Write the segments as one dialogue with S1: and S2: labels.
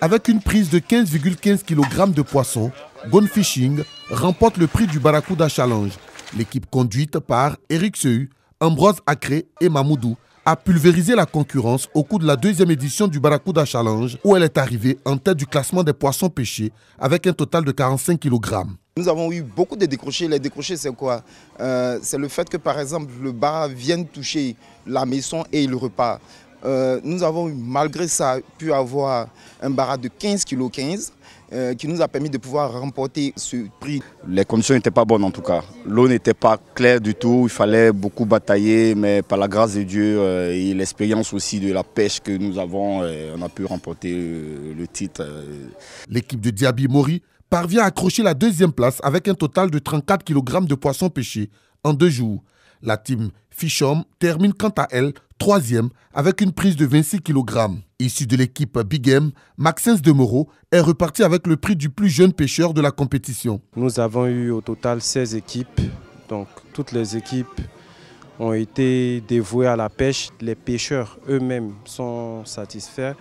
S1: Avec une prise de 15,15 kg de poisson, Gone Fishing remporte le prix du Barracuda Challenge. L'équipe conduite par Eric Sehu, Ambroise Acré et Mamoudou a pulvérisé la concurrence au cours de la deuxième édition du Barracuda Challenge où elle est arrivée en tête du classement des poissons pêchés avec un total de 45 kg.
S2: Nous avons eu beaucoup de décrochés. Les décrochés, c'est quoi euh, C'est le fait que, par exemple, le bar vienne toucher la maison et il repart. Euh, nous avons malgré ça pu avoir un barat de 15 kg 15 qui nous a permis de pouvoir remporter ce prix.
S3: Les conditions n'étaient pas bonnes en tout cas. L'eau n'était pas claire du tout, il fallait beaucoup batailler, mais par la grâce de Dieu euh, et l'expérience aussi de la pêche que nous avons, euh, on a pu remporter le titre.
S1: L'équipe de Diaby Mori parvient à accrocher la deuxième place avec un total de 34 kg de poissons pêchés en deux jours. La team Fishom termine quant à elle troisième avec une prise de 26 kg. Issu de l'équipe Big Game, Maxence Demoreau est reparti avec le prix du plus jeune pêcheur de la compétition.
S4: Nous avons eu au total 16 équipes, donc toutes les équipes ont été dévouées à la pêche. Les pêcheurs eux-mêmes sont satisfaits.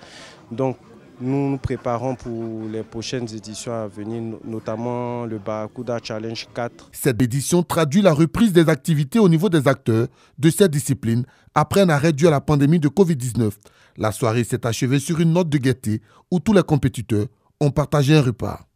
S4: Donc nous nous préparons pour les prochaines éditions à venir, notamment le Barakuda Challenge 4.
S1: Cette édition traduit la reprise des activités au niveau des acteurs de cette discipline après un arrêt dû à la pandémie de Covid-19. La soirée s'est achevée sur une note de gaieté où tous les compétiteurs ont partagé un repas.